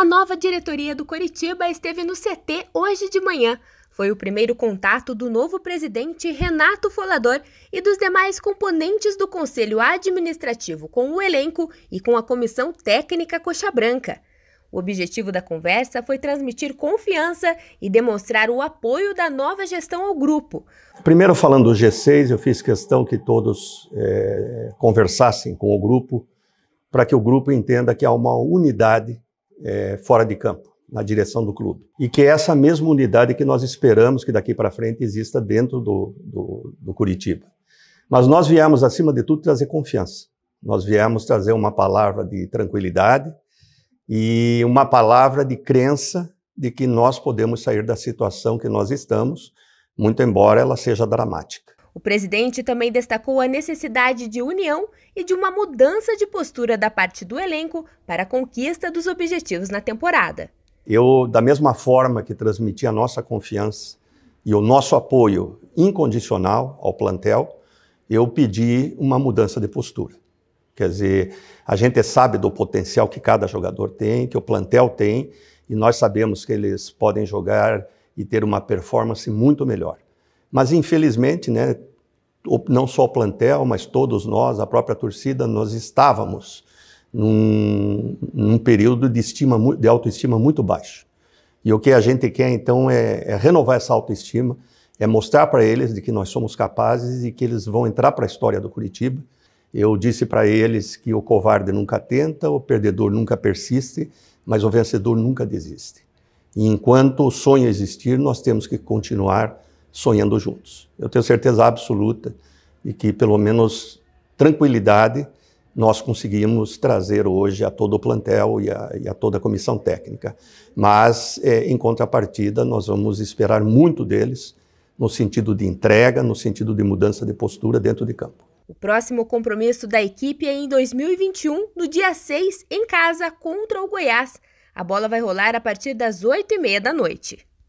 A nova diretoria do Coritiba esteve no CT hoje de manhã. Foi o primeiro contato do novo presidente Renato Folador e dos demais componentes do Conselho Administrativo com o elenco e com a Comissão Técnica Coxa Branca. O objetivo da conversa foi transmitir confiança e demonstrar o apoio da nova gestão ao grupo. Primeiro, falando do G6, eu fiz questão que todos é, conversassem com o grupo, para que o grupo entenda que há uma unidade é, fora de campo, na direção do clube. E que é essa mesma unidade que nós esperamos que daqui para frente exista dentro do, do, do Curitiba. Mas nós viemos, acima de tudo, trazer confiança. Nós viemos trazer uma palavra de tranquilidade e uma palavra de crença de que nós podemos sair da situação que nós estamos, muito embora ela seja dramática. O presidente também destacou a necessidade de união e de uma mudança de postura da parte do elenco para a conquista dos objetivos na temporada. Eu, da mesma forma que transmiti a nossa confiança e o nosso apoio incondicional ao plantel, eu pedi uma mudança de postura. Quer dizer, a gente sabe do potencial que cada jogador tem, que o plantel tem, e nós sabemos que eles podem jogar e ter uma performance muito melhor. Mas infelizmente, né, não só o plantel, mas todos nós, a própria torcida, nós estávamos num, num período de, estima, de autoestima muito baixo. E o que a gente quer então é, é renovar essa autoestima, é mostrar para eles de que nós somos capazes e que eles vão entrar para a história do Curitiba. Eu disse para eles que o covarde nunca tenta, o perdedor nunca persiste, mas o vencedor nunca desiste. E enquanto o sonho existir, nós temos que continuar sonhando juntos. Eu tenho certeza absoluta de que, pelo menos, tranquilidade nós conseguimos trazer hoje a todo o plantel e a, e a toda a comissão técnica. Mas, é, em contrapartida, nós vamos esperar muito deles no sentido de entrega, no sentido de mudança de postura dentro de campo. O próximo compromisso da equipe é em 2021, no dia 6, em casa, contra o Goiás. A bola vai rolar a partir das 8h30 da noite.